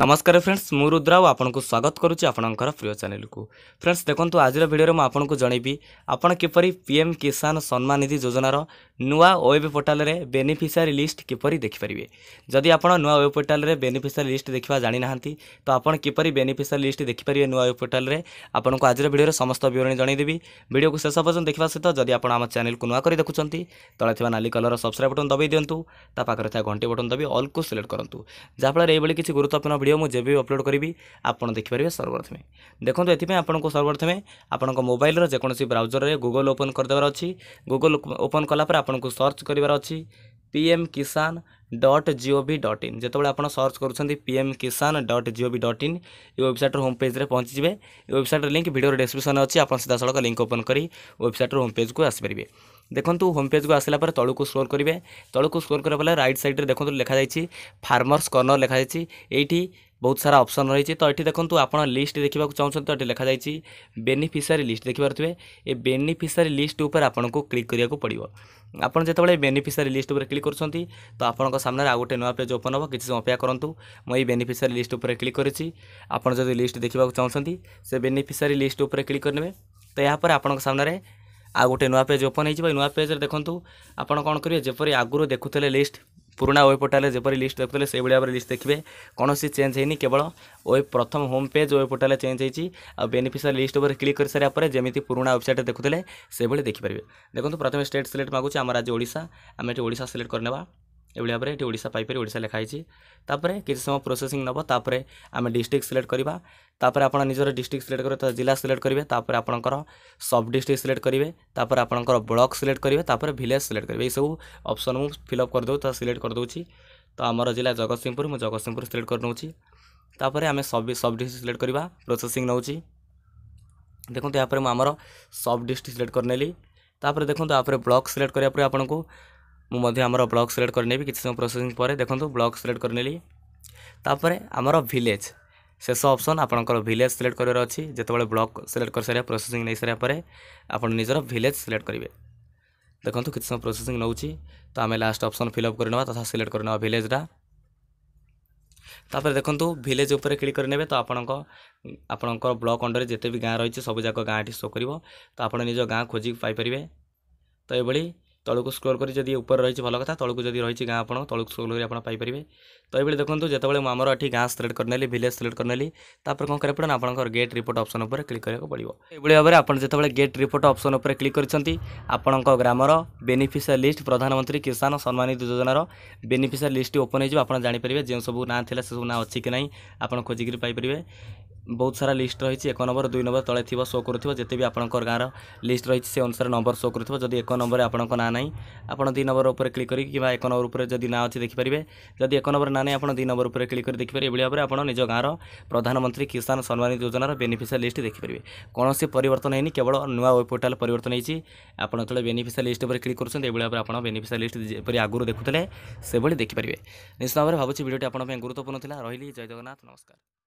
ନମସ୍କାର ଫ୍ରେଣ୍ଡସ୍ ମୁଁ ରୁଦ୍ରାଓ ଆପଣଙ୍କୁ ସ୍ୱାଗତ କରୁଛି ଆପଣଙ୍କର ପ୍ରିୟ ଚ୍ୟାନେଲକୁ ଫ୍ରେଣ୍ଡସ୍ ଦେଖନ୍ତୁ ଆଜିର ଭିଡ଼ିଓରେ ମୁଁ ଆପଣଙ୍କୁ ଜଣେଇବି ଆପଣ କିପରି ପି ଏମ୍ କିଷାନ ସମ୍ମାନ ନିଧି ଯୋଜନାର ନୂଆ ୱେବ୍ ପୋର୍ଟାଲରେ ବେନିଫିସିଆରୀ ଲିଷ୍ଟ କିପରି ଦେଖିପାରିବେ ଯଦି ଆପଣ ନୂଆ ୱେବ୍ ପୋର୍ଟାଲରେ ବେନିଫିସିଆରୀ ଲିଷ୍ଟ ଦେଖିବା ଜାଣିନାହାନ୍ତି ତ ଆପଣ କିପରି ବେନିଫିସିଆରୀ ଲିଷ୍ଟ ଦେଖିପାରିବେ ନୂଆ ୱେବ୍ ପୋର୍ଟାଲରେ ଆପଣଙ୍କୁ ଆଜିର ଭିଡ଼ିଓରେ ସମସ୍ତ ବିବରଣୀ ଜଣେଇଦେବି ଭିଡ଼ିଓକୁ ଶେଷ ପର୍ଯ୍ୟନ୍ତ ଦେଖିବା ସହିତ ଯଦି ଆପଣ ଆମ ଚ୍ୟାନେଲକୁ ନୂଆ କରି ଦେଖୁଛନ୍ତି ତଳେ ଥିବା ନାଲି କଲର ସବସ୍କ୍ରାଇବ୍ ବଟନ୍ ଦବାଇ ଦିଅନ୍ତୁ ତା ପାଖରେ ଥିବା ଘଣ୍ଟି ବଟନ୍ ଦବାଇ ଅଲ୍କୁ ସିଲେକ୍ଟ କରନ୍ତୁ ଯାହାଫଳରେ ଏଇଭଳି କିଛି ଗୁରୁତ୍ୱପୂର୍ଣ୍ଣ भिडियो मुझे जब भी अपलोड करी आपत देखिपर सर्वप्रथमें देखो ये आपको सर्वप्रथमें आपं मोबाइल जो ब्राउजर में गुगल ओपन करदेवर अच्छी गुगल ओपन कलापर आपको सर्च कर पीएम किसान डट जीओ भी डट इन जिते आप सर्च कर पीएम किसान डट जीओ भी डट इन येबसाइट होम पेज में पहुंची जाए वेबसाइट लिंक भिडियो डिस्क्रिप्स अच्छी आप सीधा सड़क लिंक ओपन कर वेबसाइट होम पेज को आसपारे দেখন্তু হোম পেজକୁ ଆସିଲା ପରେ ତଳକୁ ସ୍କ୍ରୋଲ୍ କରିବେ ତଳକୁ ସ୍କ୍ରୋଲ୍ କରିବା ପରେ ରାଇଟ୍ ସାଇଡ଼୍ରେ ଦେଖନ୍ତୁ ଲେଖାଯାଇଛି ଫାର୍ମର୍ସ କର୍ଣ୍ଣର ଲେଖାଯାଇଛି ଏଇଠି ବହୁତ ସାରା ଅପସନ୍ ରହିଛି ତ ଏଠି ଦେଖନ୍ତୁ ଆପଣ ଲିଷ୍ଟ ଦେଖିବାକୁ ଚାହୁଁଛନ୍ତି ତ ଏଠି ଲେଖାଯାଇଛି ବେନିଫିସିଆରୀ ଲିଷ୍ଟ ଦେଖିପାରୁଥିବେ ଏ ବେନିଫିସିଆରୀ ଲିଷ୍ଟ ଉପରେ ଆପଣଙ୍କୁ କ୍ଲିକ୍ କରିବାକୁ ପଡ଼ିବ ଆପଣ ଯେତେବେଳେ ବେନିଫିସିଆରୀ ଲିଷ୍ଟ ଉପରେ କ୍ଲିକ୍ କରୁଛନ୍ତି ତ ଆପଣଙ୍କ ସାମ୍ନାରେ ଆଉ ଗୋଟେ ନୂଆ ପେଜ୍ ଓପନ୍ ହେବ କିଛି ସମୟ ଅପେକ୍ଷା କରନ୍ତୁ ମୁଁ ଏଇ ବେନିଫିସିଆରୀ ଲିଷ୍ଟ ଉପରେ କ୍ଲିକ୍ କରିଛି ଆପଣ ଯଦି ଲିଷ୍ଟ ଦେଖିବାକୁ ଚାହୁଁଛନ୍ତି ସେ ବେନିଫିସିଆରୀ ଲିଷ୍ଟ ଉପରେ କ୍ଲିକ୍ କରିନେବେ ତ ଏହାପରେ ଆପଣଙ୍କ ସାମ୍ନାରେ ଆଉ ଗୋଟେ ନୂଆ ପେଜ୍ ଓପନ୍ ହୋଇଯିବ ନୂଆ ପେଜ୍ରେ ଦେଖନ୍ତୁ ଆପଣ କ'ଣ କରିବେ ଯେପରି ଆଗରୁ ଦେଖୁଥିଲେ ଲିଷ୍ଟ ପୁରୁଣା ୱେବ୍ ପୋର୍ଟାଲରେ ଯେପରି ଲିଷ୍ଟ ଦେଖୁଥିଲେ ସେଭଳି ଭାବରେ ଲିଷ୍ଟ ଦେଖିବେ କୌଣସି ଚେଞ୍ଜ ହୋଇନି କେବଳ ୱେବ୍ ପ୍ରଥମ ହୋମ୍ ପେଜ୍ ୱେବ୍ ପୋର୍ଟାଲରେ ଚେଞ୍ଜ ହୋଇଛି ଆଉ ବେନିଫିସିଆରୀ ଲିଷ୍ଟ ଉପରେ କ୍ଲିକ୍ କରିସାରିବା ପରେ ଯେମିତି ପୁରୁଣା ୱେବସାଇଟ୍ରେ ଦେଖୁଥିଲେ ସେଭଳି ଦେଖିପାରିବେ ଦେଖନ୍ତୁ ପ୍ରଥମେ ଷ୍ଟେଟ୍ ସିଲେକ୍ଟ ମାଗୁଛି ଆମ ରାଜ୍ୟ ଓଡ଼ିଶା ଆମେ ଏଠି ଓଡ଼ିଶା ସିଲେକ୍ଟ କରିନେବା ଏଭଳି ଭାବରେ ଏଠି ଓଡ଼ିଶା ପାଇପାରିବେ ଓଡ଼ିଶା ଲେଖା ହେଇଛି ତାପରେ କିଛି ସମୟ ପ୍ରୋସେସିଂ ନେବ ତାପରେ ଆମେ ଡିଷ୍ଟ୍ରିକ୍ଟ ସିଲେକ୍ଟ କରିବା ତାପରେ ଆପଣ ନିଜର ଡିଷ୍ଟ୍ରିକ୍ଟ ସିଲେକ୍ଟ କରିବେ ତ ଜିଲ୍ଲା ସିଲେକ୍ଟ କରିବେ ତାପରେ ଆପଣଙ୍କର ସବ୍ ଡିଷ୍ଟ୍ରିକ୍ଟ ସିଲେକ୍ଟ କରିବେ ତାପରେ ଆପଣଙ୍କର ବ୍ଲକ୍ ସିଲେକ୍ଟ କରିବେ ତାପରେ ଭିଲେଜ୍ ସିଲେକ୍ଟ କରିବେ ଏଇସବୁ ଅପସନ୍ ମୁଁ ଫିଲ୍ଅପ୍ କରିଦେଉଛି ତ ସିଲେକ୍ଟ କରିଦେଉଛି ତ ଆମର ଜିଲ୍ଲା ଜଗତସିଂହପୁର ମୁଁ ଜଗତସିଂହପୁର ସିଲେକ୍ଟ କରିନେଉଛି ତାପରେ ଆମେ ସବ୍ ସବ୍ ଡିଷ୍ଟ୍ରିକ୍ଟ ସିଲେକ୍ଟ କରିବା ପ୍ରୋସେସିଂ ନେଉଛି ଦେଖନ୍ତୁ ଏହାପରେ ମୁଁ ଆମର ସବ୍ ଡିଷ୍ଟ୍ରିକ୍ଟ ସିଲେକ୍ଟ କରିନେଲି ତାପରେ ଦେଖନ୍ତୁ ଏହାପରେ ବ୍ଲକ୍ ସିଲେକ୍ଟ କରିବା ପରେ ଆପଣଙ୍କୁ मुझे ब्लक सिलेक्ट करने किसी समय प्रोसेसिंग पर देखो ब्लक सिलेक्ट करने तापर आमर भिलेज शेष अप्सन आपंकर भिलेज सिलेक्ट करार ब्लक सिलेक्ट कर सारा प्रोसेसिंग नहीं सारापर आप निजर भिलेज सिलेक्ट करेंगे देखो किसी समय प्रोसेसिंग नौ तो आम लास्ट अप्सन फिलअप करना तथा सिलेक्ट करना भिलेजटा ତାପରେ ଦେଖନ୍ତୁ ଭିଲେଜ୍ ଉପରେ କ୍ଲିକ୍ କରିନେବେ ତ ଆପଣଙ୍କ ଆପଣଙ୍କ ବ୍ଲକ୍ ଅଣ୍ଡରରେ ଯେତେ ବି ଗାଁ ରହିଛି ସବୁଯାକ ଗାଁଟି ଶୋ କରିବ ତ ଆପଣ ନିଜ ଗାଁ ଖୋଜିକି ପାଇପାରିବେ ତ তলকু ସ୍କ୍ରୋଲ୍ କରି ଯଦି ଉପରେ ରହିଛି ଭଲ କଥା ତଳକୁ ଯଦି ରହିଛି ଗାଁ ଆପଣ ତଳକୁ ସ୍କ୍ରୋଲ୍ କରି ଆପଣ ପାଇପାରିବେ ତ ଏଭଳି ଦେଖନ୍ତୁ ଯେତେବେଳେ ମୁଁ ଆମର ଏଠି ଗାଁ ସିଲେକ୍ଟ କରିନେଲି ଭିଲେଜ୍ ସିଲେକ୍ଟ କରିନେଲି ତାପରେ କ'ଣ କରିବାକୁ ପଡ଼ିବ ଆପଣଙ୍କର ଗେଟ୍ ରିପୋର୍ଟ ଅପସନ୍ ଉପରେ କ୍ଲିକ୍ କରିବାକୁ ପଡ଼ିବ ଏଭଳି ଭାବରେ ଆପଣ ଯେତେବେଳେ ଗେଟ୍ ରିପୋର୍ଟ ଅପସନ୍ ଉପରେ କ୍ଲିକ୍ କରିଛନ୍ତି ଆପଣଙ୍କ ଗ୍ରାମର ବେନିଫିସିଆରି ଲିଷ୍ଟ ପ୍ରଧାନମନ୍ତ୍ରୀ କିଷାନ ସମ୍ମାନିତ ଯୋଜନାର ବେନିଫିସିଆରି ଲିଷ୍ଟଟି ଓପନ୍ ହୋଇଯିବ ଆପଣ ଜାଣିପାରିବେ ଯେଉଁ ସବୁ ନାଁ ଥିଲା ସେସବୁ ନାଁ ଅଛି କି ନାହିଁ ଆପଣ ଖୋଜିକିରି ପାଇପାରିବେ বহুত সারা লিস্ট রইছি এক নম্বর দুই নম্বর তলে থিবা শো করু থিবা জেতেবি আপনক গারা লিস্ট রইছি সে অনুসারে নম্বর শো করু থবা যদি এক নম্বরে আপনক না নাই আপন দি নম্বর উপরে ক্লিক করি কিবা এক নম্বর উপরে যদি না আছে দেখি পারিবে যদি এক নম্বর না নাই আপন দি নম্বর উপরে ক্লিক করি দেখি পারিবে এবিলা পারে আপন নিজ গারা প্রধানমন্ত্রী কিষান সম্মানিত যোজনাৰ बेनिফিশিয়াল লিস্ট দেখি পারিবে কোন সে পরিবর্তন নাই কেবল নয়া ওয়েব পোর্টাল পরিবর্তন হইছি আপন তলে बेनिফিশিয়াল লিস্ট উপরে ক্লিক করছন এবিলা পারে আপন बेनिফিশিয়াল লিস্ট পরি আগুৰ দেখুতলে সেবিলে দেখি পারিবে নিস নামৰ ভাবুছি ভিডিওটি আপনৰ বাবে গুৰুতপন থিলা রইলি জয় জগন্নাথ নমস্কার